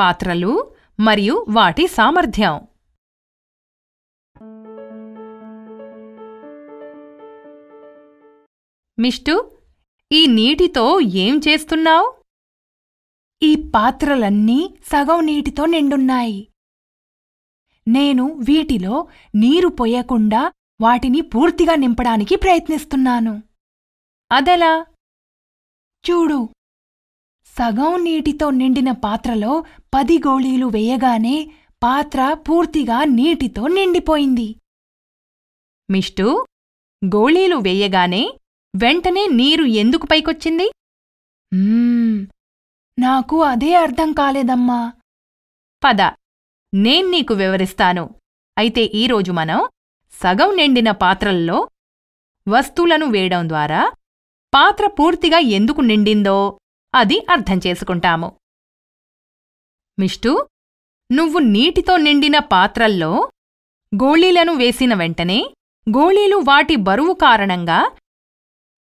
పాత్రలు మరియు వాటి సామర్థ్యం మిష్టు ఈ నీటితో ఏం చేస్తున్నావు ఈ పాత్రలన్నీ సగం నీటితో నిండున్నాయి నేను వీటిలో నీరు పోయకుండా వాటిని పూర్తిగా నింపడానికి ప్రయత్నిస్తున్నాను అదెలా చూడు సగం నీటితో నిండిన పాత్రలో పది గోళీలు వేయగానే పాత్ర పూర్తిగా నీటితో నిండిపోయింది మిష్టు గోళీలు వేయగానే వెంటనే నీరు ఎందుకు పైకొచ్చింది నాకు అదే అర్థం కాలేదమ్మా పద నేను నీకు వివరిస్తాను అయితే ఈరోజు మనం సగం నిండిన పాత్రల్లో వస్తువులను వేయడం ద్వారా పాత్ర పూర్తిగా ఎందుకు నిండిందో అది అర్థం చేసుకుంటాము మిష్టు నువ్వు నీటితో నిండిన పాత్రల్లో గోళీలను వేసిన వెంటనే గోళీలు వాటి బరువు కారణంగా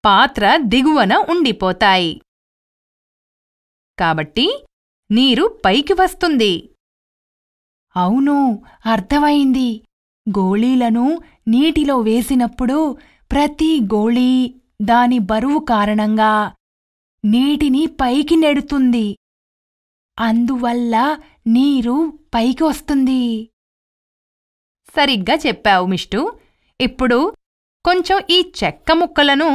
పాత్ర దిగువన ఉండిపోతాయి కాబట్టి నీరు పైకి వస్తుంది అవును అర్థమైంది గోళీలను నీటిలో వేసినప్పుడు ప్రతి గోళీ దాని బరువు కారణంగా నీటిని పైకి నెడుతుంది అందువల్ల నీరు పైకి వస్తుంది సరిగ్గా చెప్పావు మిష్టు ఇప్పుడు కొంచెం ఈ చెక్క ముక్కలను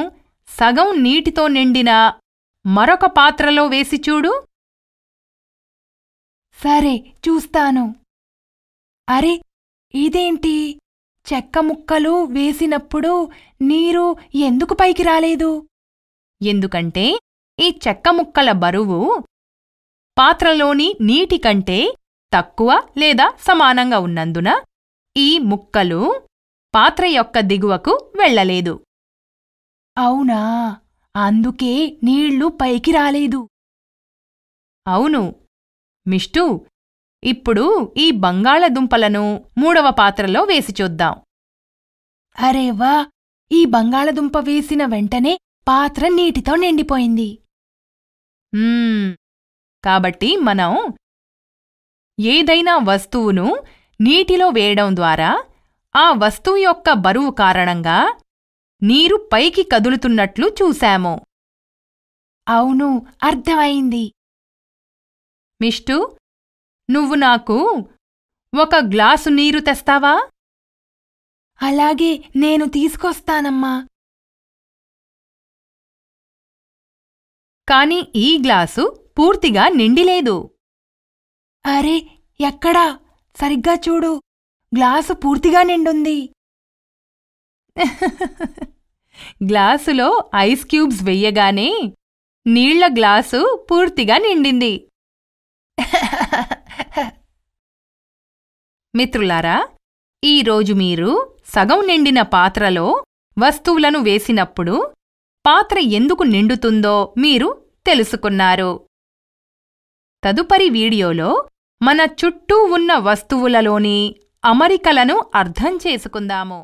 సగం నీటితో నిండిన మరొక పాత్రలో వేసి చూడు సరే చూస్తాను అరే ఇదేంటి చెక్క ముక్కలు వేసినప్పుడు నీరు ఎందుకు పైకి రాలేదు ఎందుకంటే ఈ చెక్క ముక్కల బరువు పాత్రలోని నీటి కంటే తక్కువ లేదా సమానంగా ఉన్నందున ఈ ముక్కలు పాత్ర యొక్క దిగువకు వెళ్ళలేదు అవునా అందుకే నీళ్లు పైకి రాలేదు అవును మిష్టు ఇప్పుడు ఈ బంగాళదుంపలను మూడవ పాత్రలో వేసి చూద్దాం అరేవా ఈ బంగాళదుంప వేసిన వెంటనే పాత్ర నీటితో నిండిపోయింది కాబట్టి మనం ఏదైనా వస్తువును నీటిలో వేయడం ద్వారా ఆ వస్తువు యొక్క బరువు కారణంగా నీరు పైకి కదులుతున్నట్లు చూశాము అవును అర్థమైంది మిష్టు నువ్వు నాకు ఒక గ్లాసు నీరు తెస్తావా అలాగే నేను తీసుకొస్తానమ్మా కాని ఈ గ్లాసు పూర్తిగా నిండిలేదు అరే ఎక్కడా సరిగ్గా చూడు గ్లాసు పూర్తిగా నిండుంది గ్లాసులో ఐస్ క్యూబ్స్ వెయ్యగానే నీళ్ల గ్లాసు పూర్తిగా నిండింది మిత్రులారా ఈరోజు మీరు సగం నిండిన పాత్రలో వస్తువులను వేసినప్పుడు పాత్ర ఎందుకు నిండుతుందో మీరు తెలుసుకున్నారు తదుపరి వీడియోలో మన చుట్టూ ఉన్న వస్తువులలోని అమరికలను అర్థం చేసుకుందాము